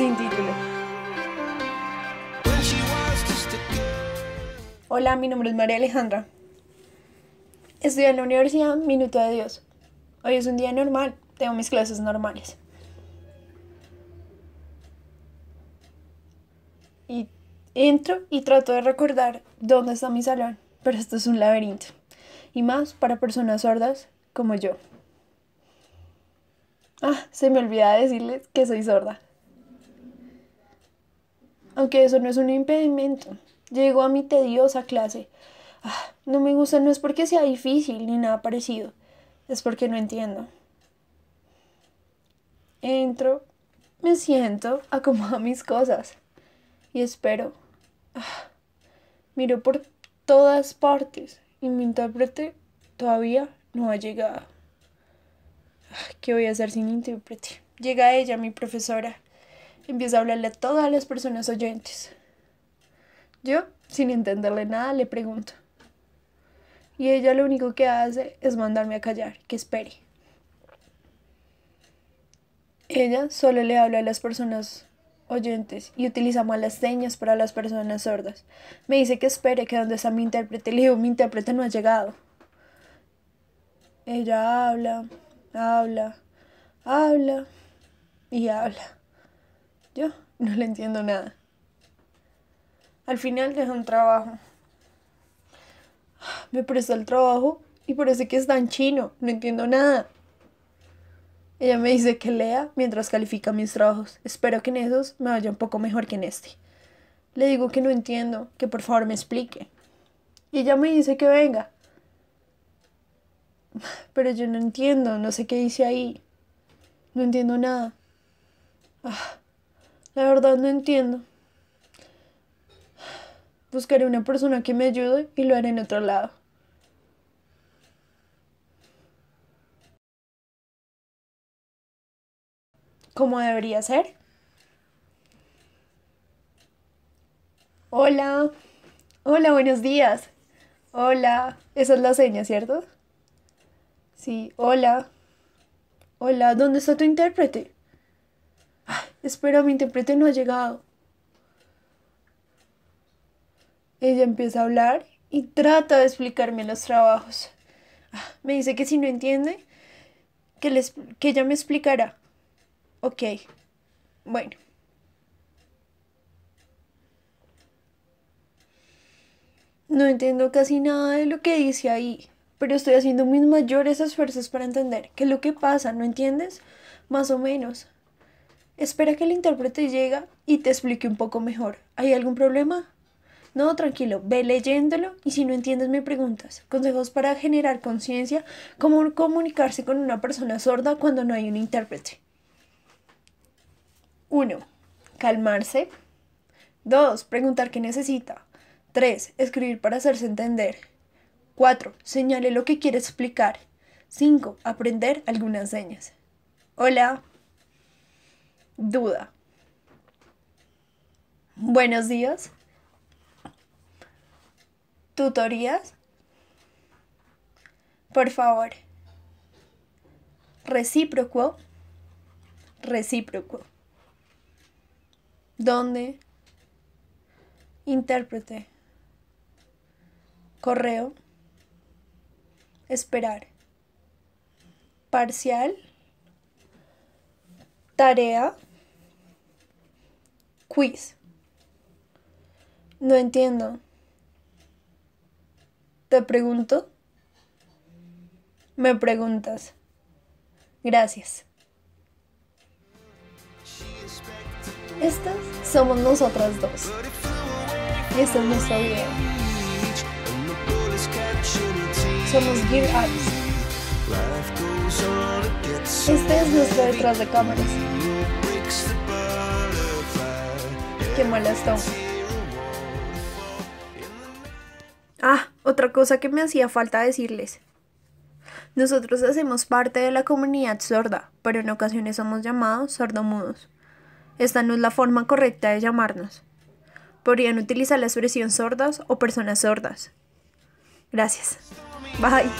sin título. Hola, mi nombre es María Alejandra. Estoy en la universidad Minuto de Dios. Hoy es un día normal, tengo mis clases normales. Y entro y trato de recordar dónde está mi salón, pero esto es un laberinto. Y más para personas sordas como yo. Ah, se me olvidaba decirles que soy sorda aunque eso no es un impedimento. Llego a mi tediosa clase. Ah, no me gusta, no es porque sea difícil ni nada parecido, es porque no entiendo. Entro, me siento, acomodo mis cosas y espero. Ah, miro por todas partes y mi intérprete todavía no ha llegado. Ah, ¿Qué voy a hacer sin intérprete? Llega ella, mi profesora empieza a hablarle a todas las personas oyentes. Yo, sin entenderle nada, le pregunto. Y ella lo único que hace es mandarme a callar, que espere. Ella solo le habla a las personas oyentes y utiliza malas señas para las personas sordas. Me dice que espere, que donde está mi intérprete. Le digo, mi intérprete no ha llegado. Ella habla, habla, habla y habla. Yo no le entiendo nada. Al final deja un trabajo. Me prestó el trabajo y parece que es tan chino. No entiendo nada. Ella me dice que lea mientras califica mis trabajos. Espero que en esos me vaya un poco mejor que en este. Le digo que no entiendo, que por favor me explique. Y ella me dice que venga. Pero yo no entiendo, no sé qué dice ahí. No entiendo nada. Ah, la verdad no entiendo. Buscaré una persona que me ayude y lo haré en otro lado. ¿Cómo debería ser? Hola. Hola, buenos días. Hola. Esa es la seña, ¿cierto? Sí, hola. Hola, ¿dónde está tu intérprete? espera, mi intérprete no ha llegado. Ella empieza a hablar y trata de explicarme los trabajos. Ah, me dice que si no entiende, que, les, que ella me explicará. Ok, bueno. No entiendo casi nada de lo que dice ahí, pero estoy haciendo mis mayores esfuerzos para entender qué es lo que pasa, ¿no entiendes? Más o menos. Espera que el intérprete llegue y te explique un poco mejor. ¿Hay algún problema? No, tranquilo, ve leyéndolo y si no entiendes me preguntas. Consejos para generar conciencia, cómo comunicarse con una persona sorda cuando no hay un intérprete. 1. Calmarse. 2. Preguntar qué necesita. 3. Escribir para hacerse entender. 4. Señale lo que quiere explicar. 5. Aprender algunas señas. Hola. Duda. Buenos días. Tutorías. Por favor. Recíproco. Recíproco. ¿Dónde? Intérprete. Correo. Esperar. Parcial. Tarea. Quiz. No entiendo. Te pregunto. Me preguntas. Gracias. Estas somos nosotras dos. Y esta es nuestra vida. Somos Gear Eyes. Este es nuestro detrás de cámaras. Ah, otra cosa que me hacía falta decirles. Nosotros hacemos parte de la comunidad sorda, pero en ocasiones somos llamados sordomudos. Esta no es la forma correcta de llamarnos. Podrían utilizar la expresión sordas o personas sordas. Gracias. Bye.